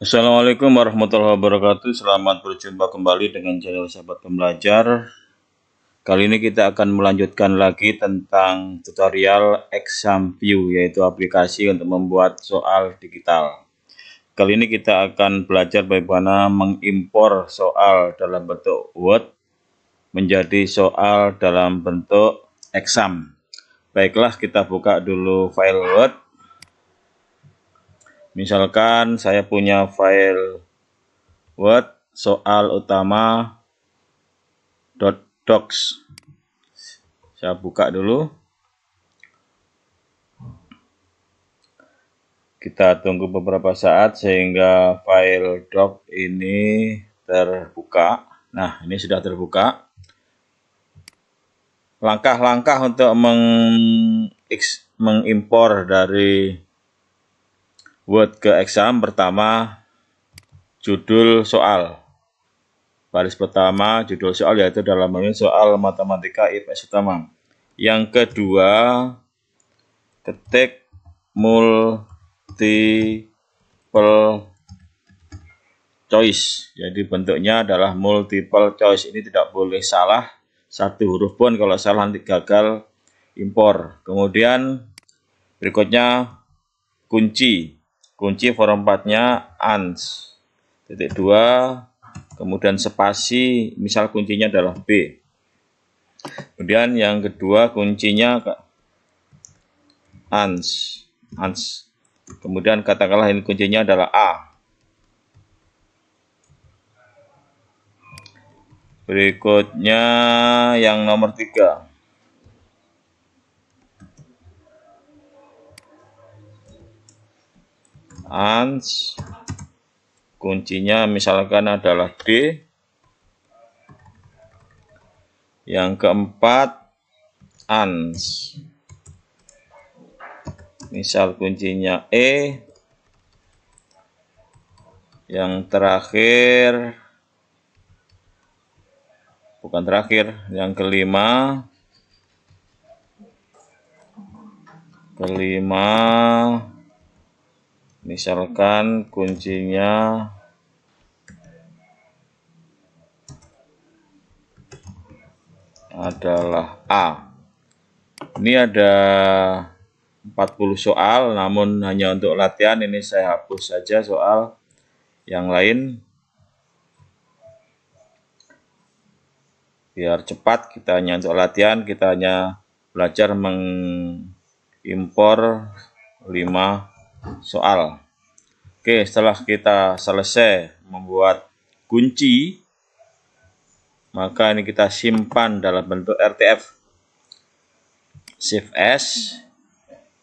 Assalamualaikum warahmatullahi wabarakatuh. Selamat berjumpa kembali dengan channel Sahabat Pembelajar. Kali ini kita akan melanjutkan lagi tentang tutorial Exam View yaitu aplikasi untuk membuat soal digital. Kali ini kita akan belajar bagaimana mengimpor soal dalam bentuk Word menjadi soal dalam bentuk exam. Baiklah kita buka dulu file Word Misalkan saya punya file Word soal utama .docs. Saya buka dulu. Kita tunggu beberapa saat sehingga file doc ini terbuka. Nah, ini sudah terbuka. Langkah-langkah untuk mengimpor dari buat ke exam pertama judul soal baris pertama judul soal yaitu dalam memilih soal matematika IPS utama yang kedua ketik multiple choice jadi bentuknya adalah multiple choice ini tidak boleh salah satu huruf pun kalau salah nanti gagal impor kemudian berikutnya kunci kunci formatnya 4-nya ans titik 2 kemudian spasi misal kuncinya adalah B kemudian yang kedua kuncinya ans ans kemudian katakanlah ini kuncinya adalah A berikutnya yang nomor tiga ans kuncinya misalkan adalah D yang keempat ans misal kuncinya E yang terakhir bukan terakhir yang kelima kelima misalkan kuncinya adalah A ini ada 40 soal namun hanya untuk latihan ini saya hapus saja soal yang lain biar cepat kita hanya untuk latihan kita hanya belajar mengimpor 5 soal. Oke, setelah kita selesai membuat kunci, maka ini kita simpan dalam bentuk RTF. Shift S,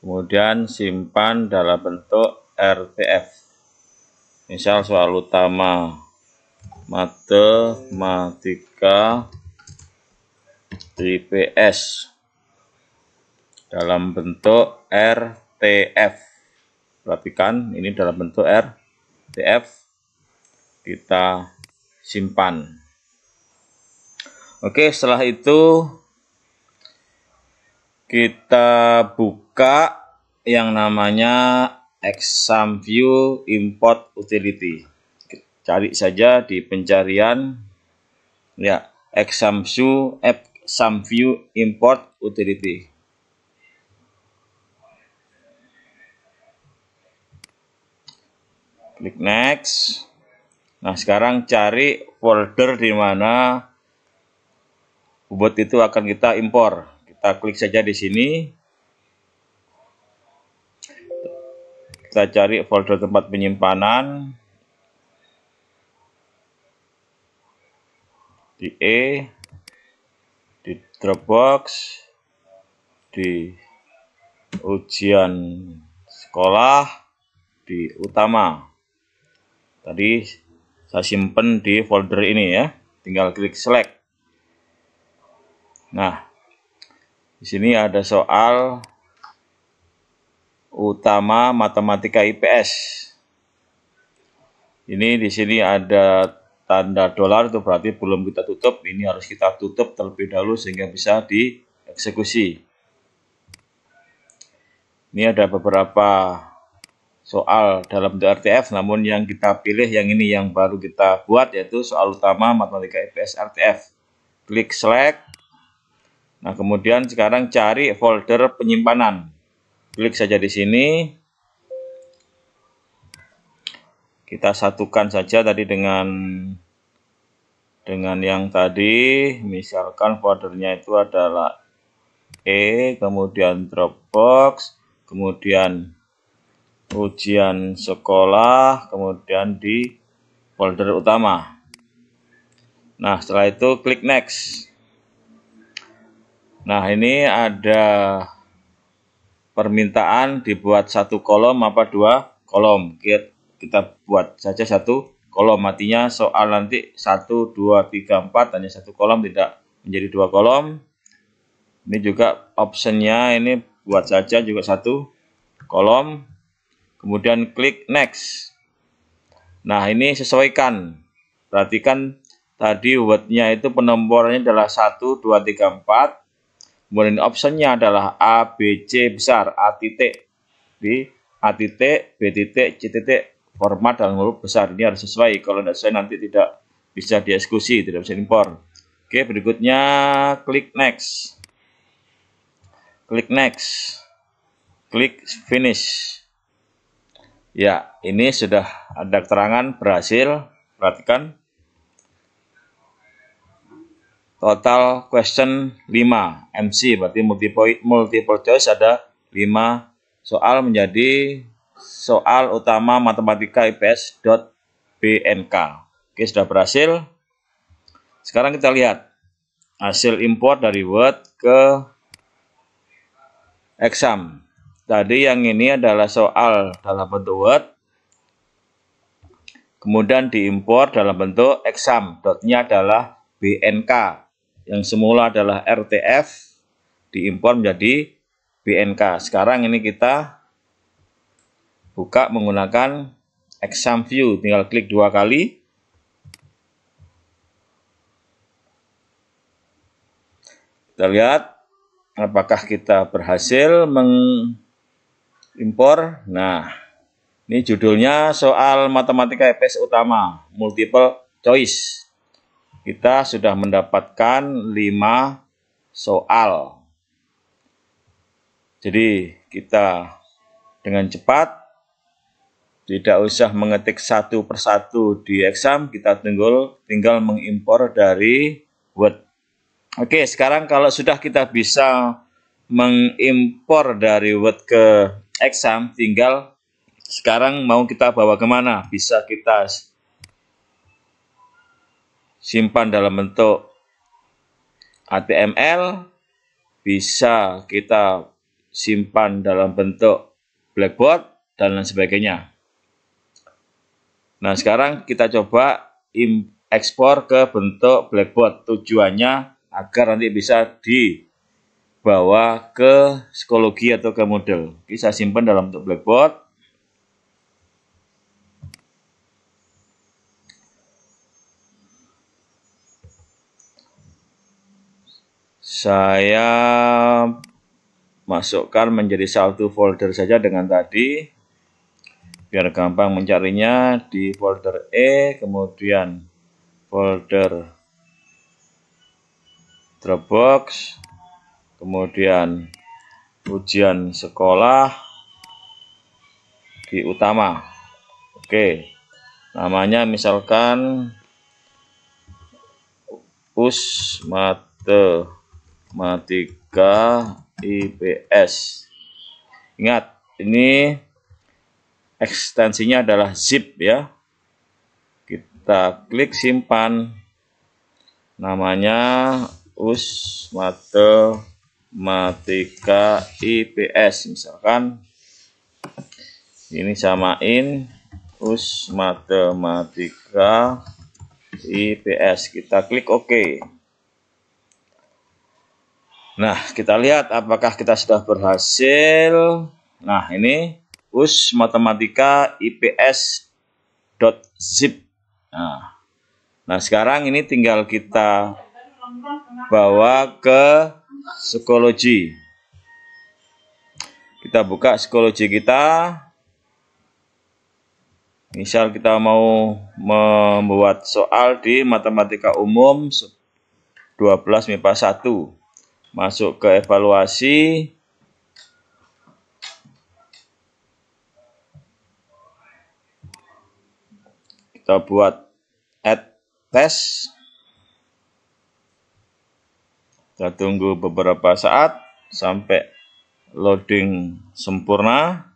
kemudian simpan dalam bentuk RTF. Misal soal utama matematika IPS dalam bentuk RTF perhatikan ini dalam bentuk RTF kita simpan oke setelah itu kita buka yang namanya exam view import utility cari saja di pencarian ya exam view import utility Klik next. Nah, sekarang cari folder di mana ubud itu akan kita impor. Kita klik saja di sini. Kita cari folder tempat penyimpanan. Di E, di Dropbox, di ujian sekolah, di utama. Tadi saya simpen di folder ini ya. Tinggal klik select. Nah, di sini ada soal utama matematika IPS. Ini di sini ada tanda dolar itu berarti belum kita tutup. Ini harus kita tutup terlebih dahulu sehingga bisa dieksekusi. Ini ada beberapa soal dalam bentuk RTF namun yang kita pilih yang ini yang baru kita buat yaitu soal utama matematika IPS RTF klik select nah kemudian sekarang cari folder penyimpanan klik saja di sini kita satukan saja tadi dengan dengan yang tadi misalkan foldernya itu adalah E kemudian Dropbox kemudian ujian sekolah, kemudian di folder utama. Nah, setelah itu klik next. Nah, ini ada permintaan dibuat satu kolom apa dua kolom. Kita buat saja satu kolom. matinya soal nanti satu dua tiga empat hanya satu kolom tidak menjadi dua kolom. Ini juga optionnya ini buat saja juga satu kolom Kemudian klik next. Nah, ini sesuaikan. Perhatikan tadi wordnya itu penomornya adalah 1, 2, 3, 4. Kemudian optionnya adalah A, B, C besar, A titik. Di A titik, B titik, C titik, format dalam huruf besar. Ini harus sesuai. Kalau tidak sesuai nanti tidak bisa dieksekusi, tidak bisa impor. Oke, berikutnya klik next. Klik next. Klik finish. Ya, ini sudah ada keterangan berhasil. Perhatikan. Total question 5 MC berarti multiple, multiple choice ada 5 soal menjadi soal utama matematika IPS.bnk. Oke, sudah berhasil. Sekarang kita lihat hasil import dari Word ke exam. Tadi yang ini adalah soal dalam bentuk Word. Kemudian diimpor dalam bentuk exam. Dotnya adalah BNK. Yang semula adalah RTF. Diimpor menjadi BNK. Sekarang ini kita buka menggunakan exam view. Tinggal klik dua kali. Kita lihat apakah kita berhasil meng impor. Nah, ini judulnya soal matematika EPS utama, multiple choice. Kita sudah mendapatkan 5 soal. Jadi, kita dengan cepat tidak usah mengetik satu persatu di exam, kita tinggal tinggal mengimpor dari Word. Oke, sekarang kalau sudah kita bisa mengimpor dari Word ke exam tinggal sekarang mau kita bawa kemana bisa kita simpan dalam bentuk HTML bisa kita simpan dalam bentuk blackboard dan lain sebagainya nah sekarang kita coba ekspor ke bentuk blackboard tujuannya agar nanti bisa di bawa ke psikologi atau ke model. Oke, saya simpan dalam untuk blackboard. Saya masukkan menjadi satu folder saja dengan tadi. Biar gampang mencarinya di folder E, kemudian folder Dropbox, kemudian ujian sekolah di utama oke namanya misalkan us matematika IPS ingat ini ekstensinya adalah zip ya kita klik simpan namanya us matematika Matika IPS misalkan ini samain us matematika IPS kita klik OK nah kita lihat apakah kita sudah berhasil nah ini us matematika IPS dot zip nah, nah sekarang ini tinggal kita bawa ke psikologi. Kita buka psikologi kita. Misal kita mau membuat soal di matematika umum 12 MIPA 1. Masuk ke evaluasi. Kita buat add test kita tunggu beberapa saat sampai loading sempurna.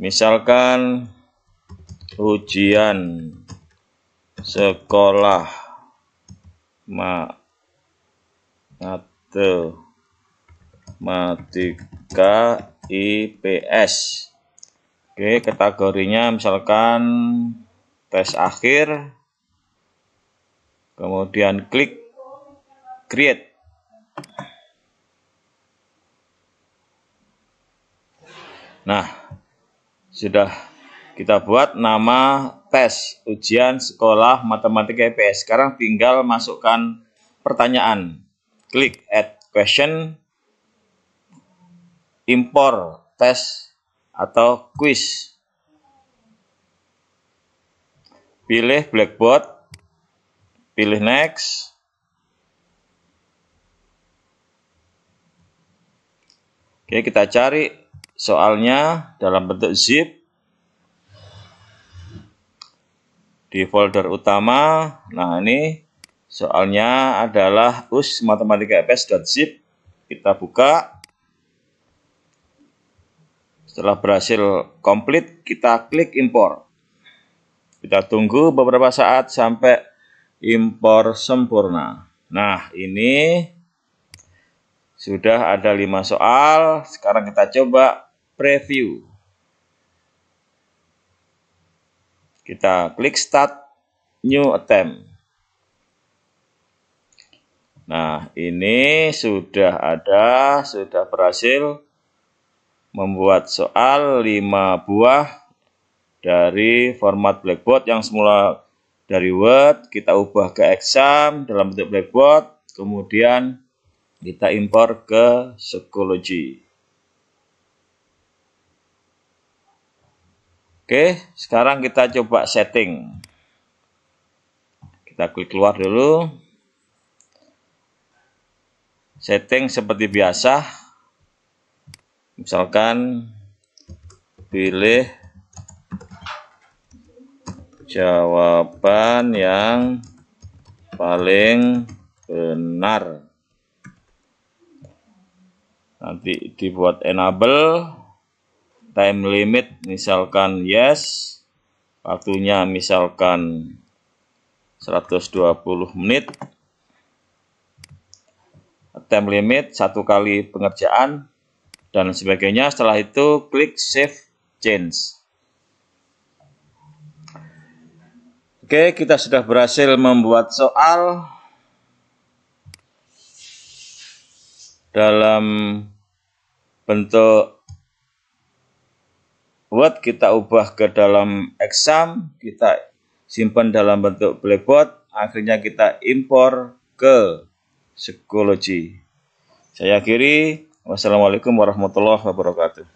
Misalkan ujian sekolah matematika IPS. Oke, kategorinya misalkan tes akhir kemudian klik create nah sudah kita buat nama tes ujian sekolah matematika IPS sekarang tinggal masukkan pertanyaan klik add question impor tes atau quiz pilih blackboard Pilih next. Oke, kita cari soalnya dalam bentuk zip di folder utama. Nah, ini soalnya adalah us matematika fs.zip. Kita buka. Setelah berhasil komplit, kita klik import. Kita tunggu beberapa saat sampai impor sempurna. Nah, ini sudah ada lima soal. Sekarang kita coba preview. Kita klik start new attempt. Nah, ini sudah ada, sudah berhasil membuat soal 5 buah dari format Blackboard yang semula dari Word kita ubah ke exam dalam bentuk blackboard, kemudian kita impor ke psikologi. Oke, sekarang kita coba setting. Kita klik keluar dulu. Setting seperti biasa. Misalkan pilih jawaban yang paling benar nanti dibuat enable time limit misalkan yes waktunya misalkan 120 menit time limit satu kali pengerjaan dan sebagainya setelah itu klik save change Oke, kita sudah berhasil membuat soal dalam bentuk Word kita ubah ke dalam exam, kita simpan dalam bentuk blackboard, akhirnya kita impor ke psikologi. Saya akhiri, wassalamualaikum warahmatullahi wabarakatuh.